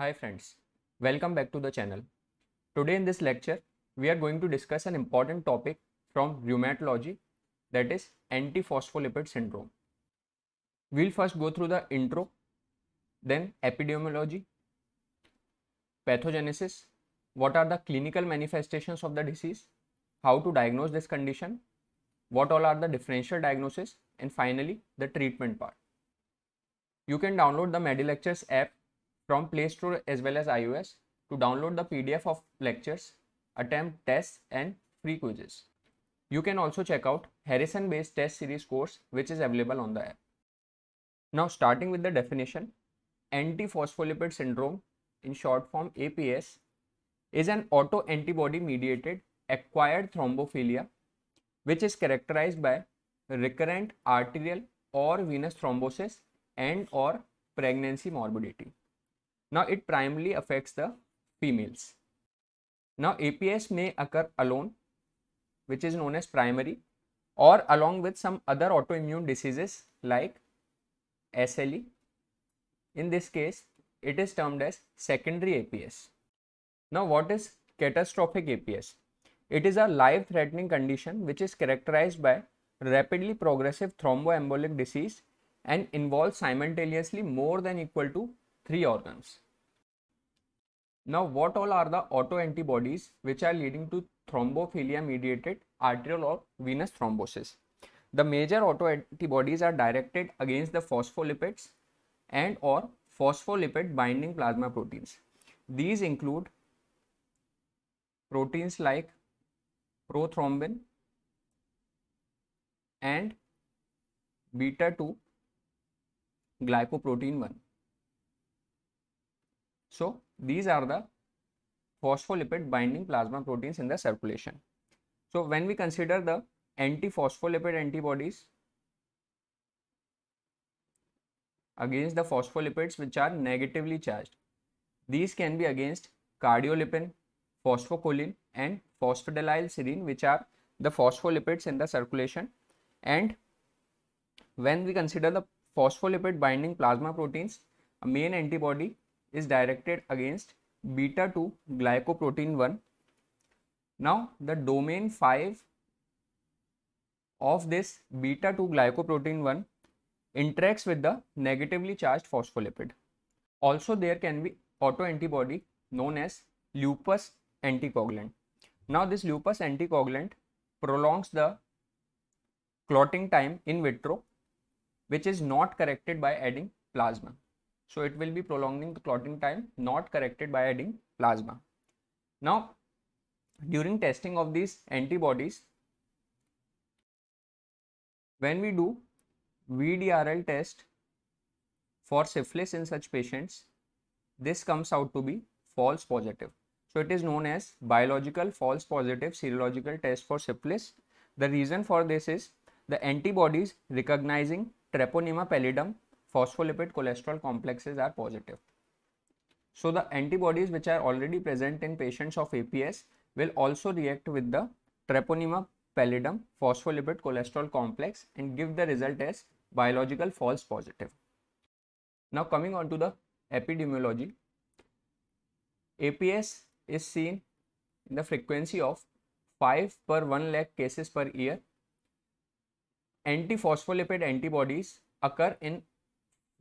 Hi friends, welcome back to the channel. Today in this lecture, we are going to discuss an important topic from rheumatology that is antiphospholipid syndrome. We'll first go through the intro, then epidemiology, pathogenesis, what are the clinical manifestations of the disease, how to diagnose this condition, what all are the differential diagnosis and finally the treatment part. You can download the Medilectures app from Play Store as well as iOS to download the PDF of lectures, attempt tests and free quizzes. You can also check out Harrison based test series course which is available on the app. Now starting with the definition, antiphospholipid syndrome in short form APS is an autoantibody mediated acquired thrombophilia which is characterized by recurrent arterial or venous thrombosis and or pregnancy morbidity. Now it primarily affects the females. Now APS may occur alone, which is known as primary, or along with some other autoimmune diseases like SLE. In this case, it is termed as secondary APS. Now what is catastrophic APS? It is a life-threatening condition which is characterized by rapidly progressive thromboembolic disease and involves simultaneously more than equal to three organs. Now, what all are the autoantibodies which are leading to thrombophilia mediated arterial or venous thrombosis? The major autoantibodies are directed against the phospholipids and or phospholipid binding plasma proteins. These include proteins like prothrombin and beta 2 glycoprotein 1. So these are the phospholipid binding plasma proteins in the circulation. So when we consider the antiphospholipid antibodies against the phospholipids which are negatively charged, these can be against cardiolipin, phosphocholine and phosphatidyl serine which are the phospholipids in the circulation and when we consider the phospholipid binding plasma proteins a main antibody is directed against beta 2 glycoprotein 1. Now, the domain 5 of this beta 2 glycoprotein 1 interacts with the negatively charged phospholipid. Also, there can be autoantibody known as lupus anticoagulant. Now, this lupus anticoagulant prolongs the clotting time in vitro, which is not corrected by adding plasma. So it will be prolonging the clotting time not corrected by adding plasma. Now, during testing of these antibodies, when we do VDRL test for syphilis in such patients, this comes out to be false positive. So it is known as biological false positive serological test for syphilis. The reason for this is the antibodies recognizing Treponema pallidum phospholipid cholesterol complexes are positive. So the antibodies which are already present in patients of APS will also react with the treponema pallidum phospholipid cholesterol complex and give the result as biological false positive. Now coming on to the epidemiology, APS is seen in the frequency of 5 per 1 lakh cases per year. Antiphospholipid antibodies occur in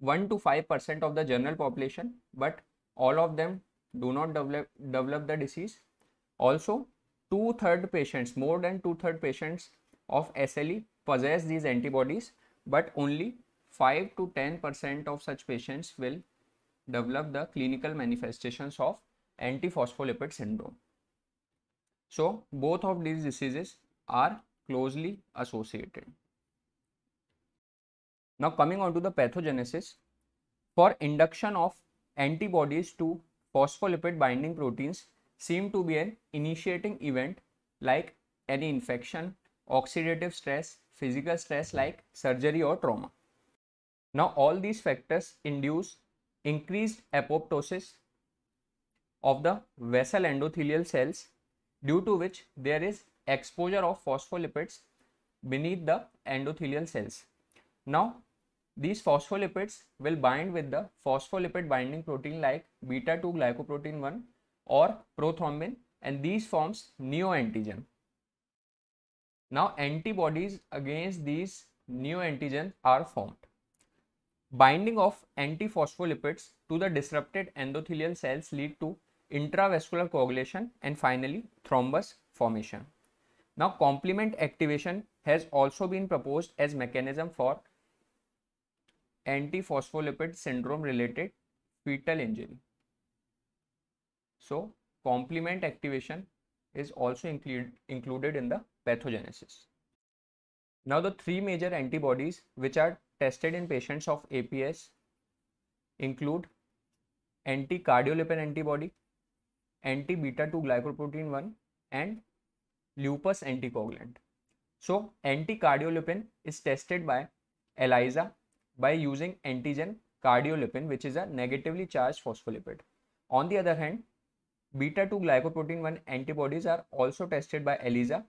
1 to 5% of the general population, but all of them do not develop, develop the disease. Also, two-third patients, more than two-third patients of SLE possess these antibodies, but only 5 to 10% of such patients will develop the clinical manifestations of antiphospholipid syndrome. So, both of these diseases are closely associated. Now coming on to the pathogenesis, for induction of antibodies to phospholipid binding proteins seem to be an initiating event like any infection, oxidative stress, physical stress like surgery or trauma. Now all these factors induce increased apoptosis of the vessel endothelial cells due to which there is exposure of phospholipids beneath the endothelial cells. Now these phospholipids will bind with the phospholipid binding protein like beta 2 glycoprotein 1 or prothrombin and these forms neoantigen. Now antibodies against these neoantigen are formed. Binding of antiphospholipids to the disrupted endothelial cells lead to intravascular coagulation and finally thrombus formation. Now complement activation has also been proposed as mechanism for Anti phospholipid syndrome related fetal injury. So complement activation is also included in the pathogenesis. Now the three major antibodies which are tested in patients of APS include anti-cardiolipin antibody, anti-beta-2 glycoprotein 1 and lupus anticoagulant. So anti-cardiolipin is tested by ELISA by using antigen cardiolipin, which is a negatively charged phospholipid. On the other hand, beta 2 glycoprotein 1 antibodies are also tested by ELISA,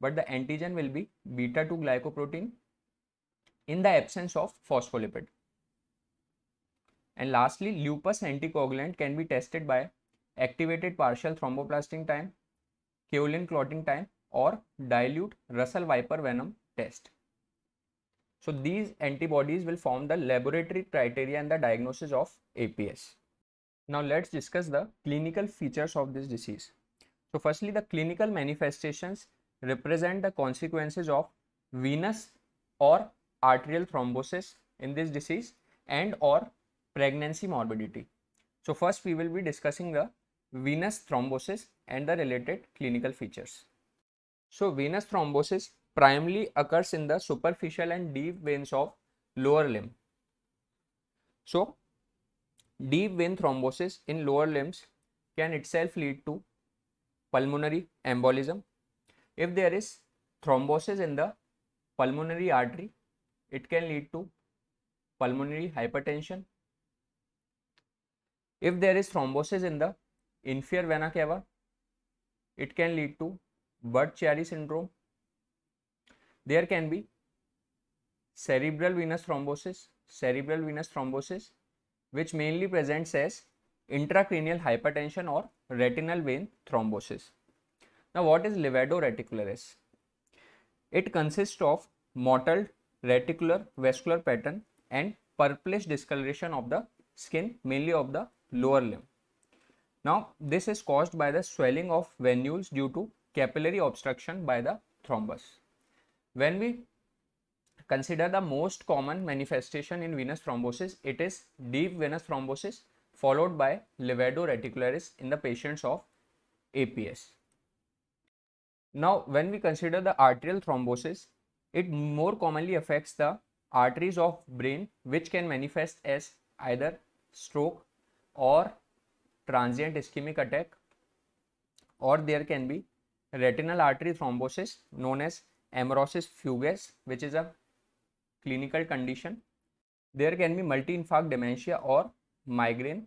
but the antigen will be beta 2 glycoprotein in the absence of phospholipid. And lastly, lupus anticoagulant can be tested by activated partial thromboplastin time, kaolin clotting time, or dilute Russell Viper venom test. So these antibodies will form the laboratory criteria and the diagnosis of APS. Now let's discuss the clinical features of this disease. So firstly, the clinical manifestations represent the consequences of venous or arterial thrombosis in this disease and or pregnancy morbidity. So first we will be discussing the venous thrombosis and the related clinical features. So venous thrombosis primarily occurs in the superficial and deep veins of lower limb. So, deep vein thrombosis in lower limbs can itself lead to pulmonary embolism. If there is thrombosis in the pulmonary artery, it can lead to pulmonary hypertension. If there is thrombosis in the inferior vena cava, it can lead to Bird-Chiari syndrome there can be cerebral venous thrombosis, cerebral venous thrombosis, which mainly presents as intracranial hypertension or retinal vein thrombosis. Now, what is levado reticularis? It consists of mottled reticular vascular pattern and purplish discoloration of the skin, mainly of the lower limb. Now, this is caused by the swelling of venules due to capillary obstruction by the thrombus. When we consider the most common manifestation in venous thrombosis, it is deep venous thrombosis followed by levedo reticularis in the patients of APS. Now, when we consider the arterial thrombosis, it more commonly affects the arteries of brain which can manifest as either stroke or transient ischemic attack or there can be retinal artery thrombosis known as amaurosis fugace, which is a clinical condition. There can be multi-infarct dementia or migraine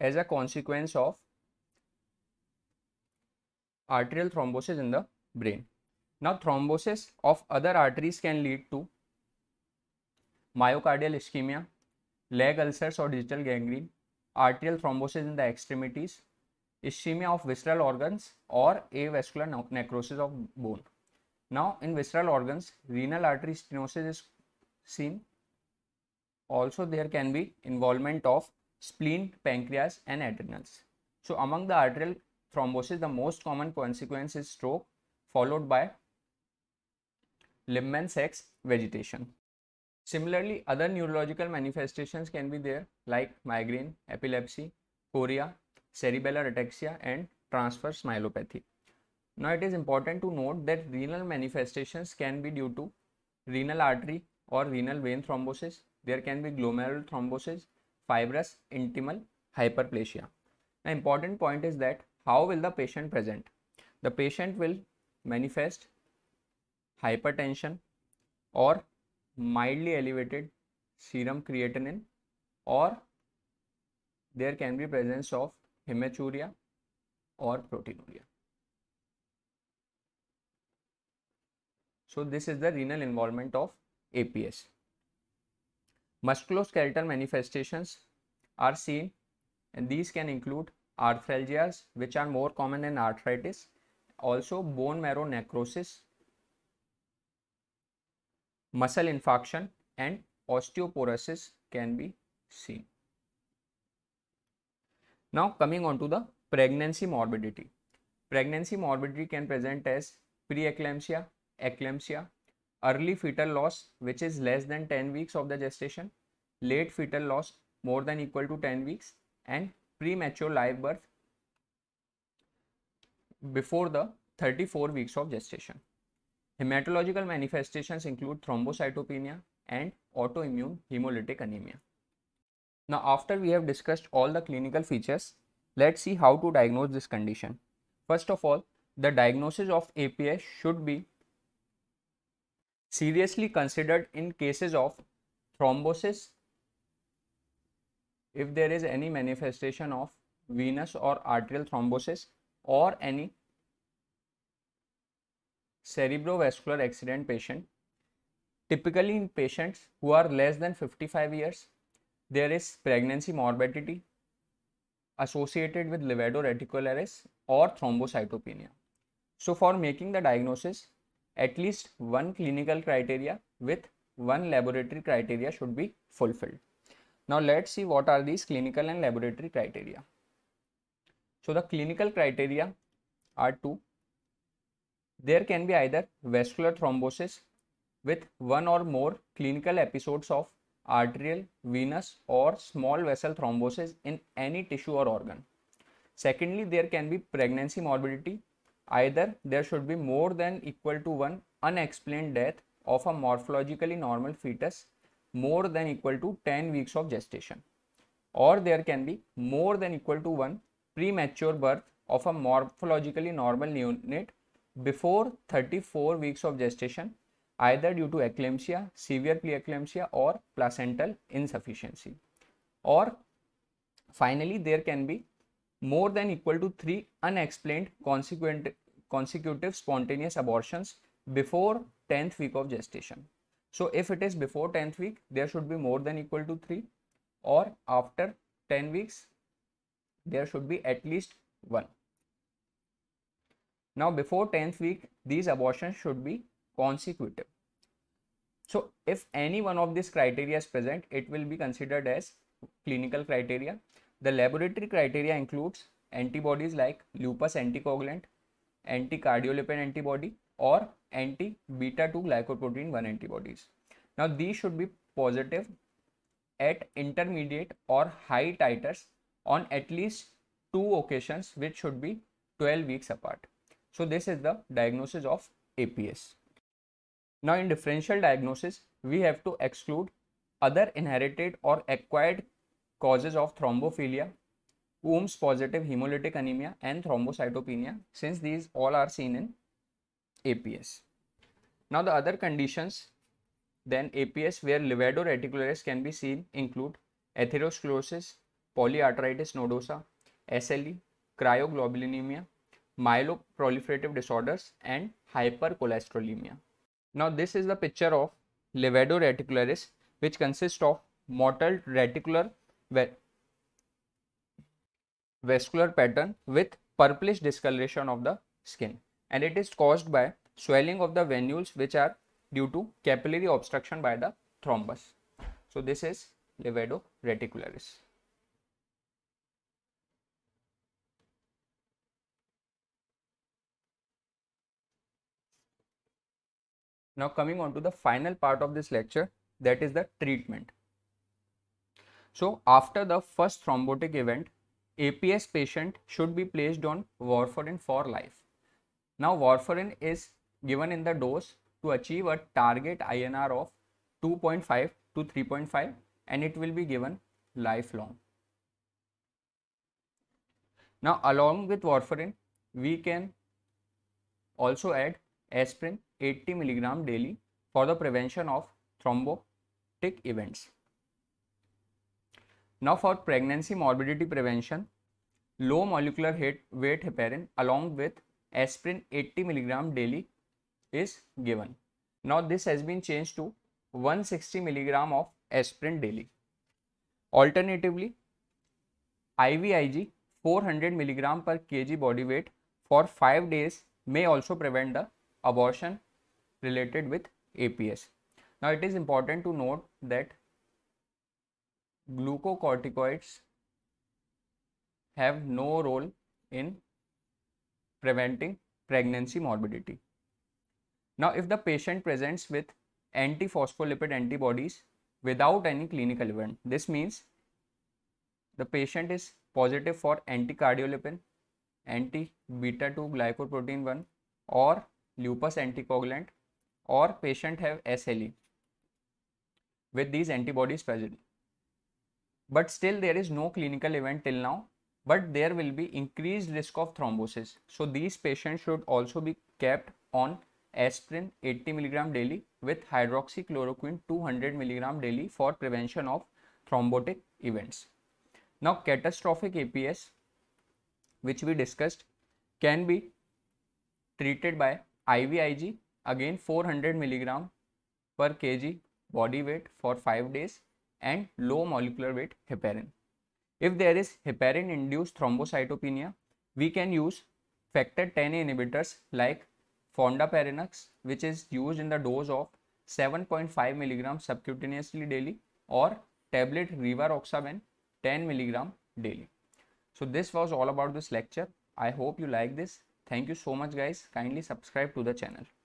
as a consequence of arterial thrombosis in the brain. Now, thrombosis of other arteries can lead to myocardial ischemia, leg ulcers or digital gangrene, arterial thrombosis in the extremities, ischemia of visceral organs or avascular necrosis of bone. Now, in visceral organs, renal artery stenosis is seen. Also, there can be involvement of spleen, pancreas, and adrenals. So, among the arterial thrombosis, the most common consequence is stroke, followed by limb and sex vegetation. Similarly, other neurological manifestations can be there like migraine, epilepsy, chorea, cerebellar ataxia, and transverse myelopathy. Now it is important to note that renal manifestations can be due to renal artery or renal vein thrombosis. There can be glomerular thrombosis, fibrous intimal hyperplasia. Now, important point is that how will the patient present? The patient will manifest hypertension or mildly elevated serum creatinine or there can be presence of hematuria or proteinuria. So, this is the renal involvement of APS. Musculoskeletal manifestations are seen and these can include arthralgias which are more common in arthritis, also bone marrow necrosis, muscle infarction and osteoporosis can be seen. Now coming on to the pregnancy morbidity. Pregnancy morbidity can present as preeclampsia, eclampsia, early fetal loss which is less than 10 weeks of the gestation, late fetal loss more than equal to 10 weeks and premature live birth before the 34 weeks of gestation. Hematological manifestations include thrombocytopenia and autoimmune hemolytic anemia. Now after we have discussed all the clinical features, let's see how to diagnose this condition. First of all, the diagnosis of APS should be seriously considered in cases of thrombosis if there is any manifestation of venous or arterial thrombosis or any cerebrovascular accident patient typically in patients who are less than 55 years there is pregnancy morbidity associated with levodoradicularis or thrombocytopenia so for making the diagnosis at least one clinical criteria with one laboratory criteria should be fulfilled. Now let's see what are these clinical and laboratory criteria. So the clinical criteria are two. There can be either vascular thrombosis with one or more clinical episodes of arterial, venous or small vessel thrombosis in any tissue or organ. Secondly, there can be pregnancy morbidity Either there should be more than equal to 1 unexplained death of a morphologically normal fetus more than equal to 10 weeks of gestation or there can be more than equal to 1 premature birth of a morphologically normal neonate before 34 weeks of gestation either due to eclampsia, severe preeclampsia or placental insufficiency. Or finally, there can be more than equal to 3 unexplained consequent, consecutive spontaneous abortions before 10th week of gestation. So if it is before 10th week, there should be more than equal to 3 or after 10 weeks, there should be at least 1. Now before 10th week, these abortions should be consecutive. So if any one of these criteria is present, it will be considered as clinical criteria the laboratory criteria includes antibodies like lupus anticoagulant, anti-cardiolipin antibody or anti-beta 2 glycoprotein 1 antibodies. Now these should be positive at intermediate or high titers on at least two occasions which should be 12 weeks apart. So this is the diagnosis of APS. Now in differential diagnosis, we have to exclude other inherited or acquired Causes of thrombophilia, Wombs positive hemolytic anemia and thrombocytopenia since these all are seen in APS. Now the other conditions then APS where levedo reticularis can be seen include atherosclerosis, polyarteritis nodosa, SLE, cryoglobulinemia, myeloproliferative disorders and hypercholesterolemia. Now this is the picture of levedo reticularis which consists of mottled reticular vascular pattern with purplish discoloration of the skin and it is caused by swelling of the venules which are due to capillary obstruction by the thrombus. So, this is levedo reticularis. Now coming on to the final part of this lecture that is the treatment. So after the first thrombotic event, APS patient should be placed on warfarin for life. Now warfarin is given in the dose to achieve a target INR of 2.5 to 3.5 and it will be given lifelong. Now along with warfarin, we can also add aspirin 80 mg daily for the prevention of thrombotic events. Now for pregnancy morbidity prevention, low molecular weight heparin along with aspirin 80 mg daily is given. Now this has been changed to 160 mg of aspirin daily. Alternatively, IVIG 400 mg per kg body weight for 5 days may also prevent the abortion related with APS. Now it is important to note that glucocorticoids have no role in preventing pregnancy morbidity. Now, if the patient presents with antiphospholipid antibodies without any clinical event, this means the patient is positive for anticardiolipin, anti-beta 2 glycoprotein 1 or lupus anticoagulant or patient have SLE with these antibodies present but still there is no clinical event till now but there will be increased risk of thrombosis so these patients should also be kept on aspirin 80 mg daily with hydroxychloroquine 200 mg daily for prevention of thrombotic events now catastrophic aps which we discussed can be treated by ivig again 400 mg per kg body weight for 5 days and low molecular weight heparin. If there is heparin induced thrombocytopenia, we can use factor 10 inhibitors like fondaparinux which is used in the dose of 7.5 milligrams subcutaneously daily or tablet rivaroxaban 10 milligram daily. So this was all about this lecture. I hope you like this. Thank you so much guys. Kindly subscribe to the channel.